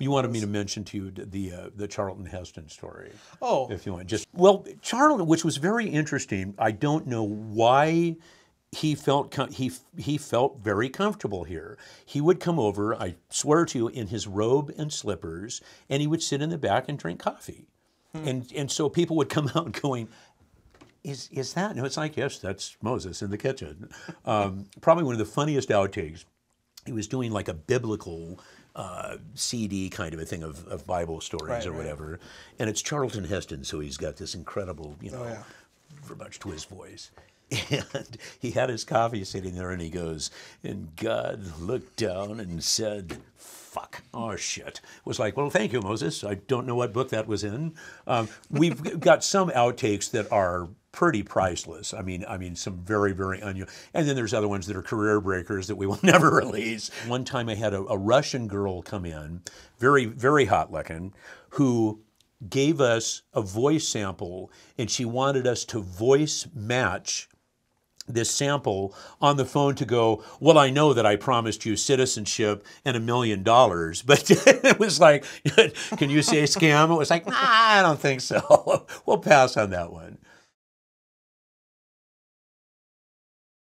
You wanted me to mention to you the uh, the Charlton Heston story. Oh, if you want, just well, Charlton, which was very interesting. I don't know why he felt he he felt very comfortable here. He would come over, I swear to you, in his robe and slippers, and he would sit in the back and drink coffee, hmm. and and so people would come out going. Is, is that? No, it's like, yes, that's Moses in the kitchen. Um, probably one of the funniest outtakes he was doing like a biblical uh, CD kind of a thing of, of Bible stories right, or right. whatever. And it's Charlton Heston, so he's got this incredible, you oh, know, oh, yeah. for much to his voice. And he had his coffee sitting there and he goes, and God looked down and said, fuck, oh shit. Was like, well, thank you, Moses. I don't know what book that was in. Um, we've got some outtakes that are pretty priceless. I mean, I mean, some very, very unusual. And then there's other ones that are career breakers that we will never release. One time I had a, a Russian girl come in, very, very hot looking, who gave us a voice sample and she wanted us to voice match this sample on the phone to go, Well, I know that I promised you citizenship and a million dollars, but it was like, Can you say scam? It was like, nah, I don't think so. we'll pass on that one.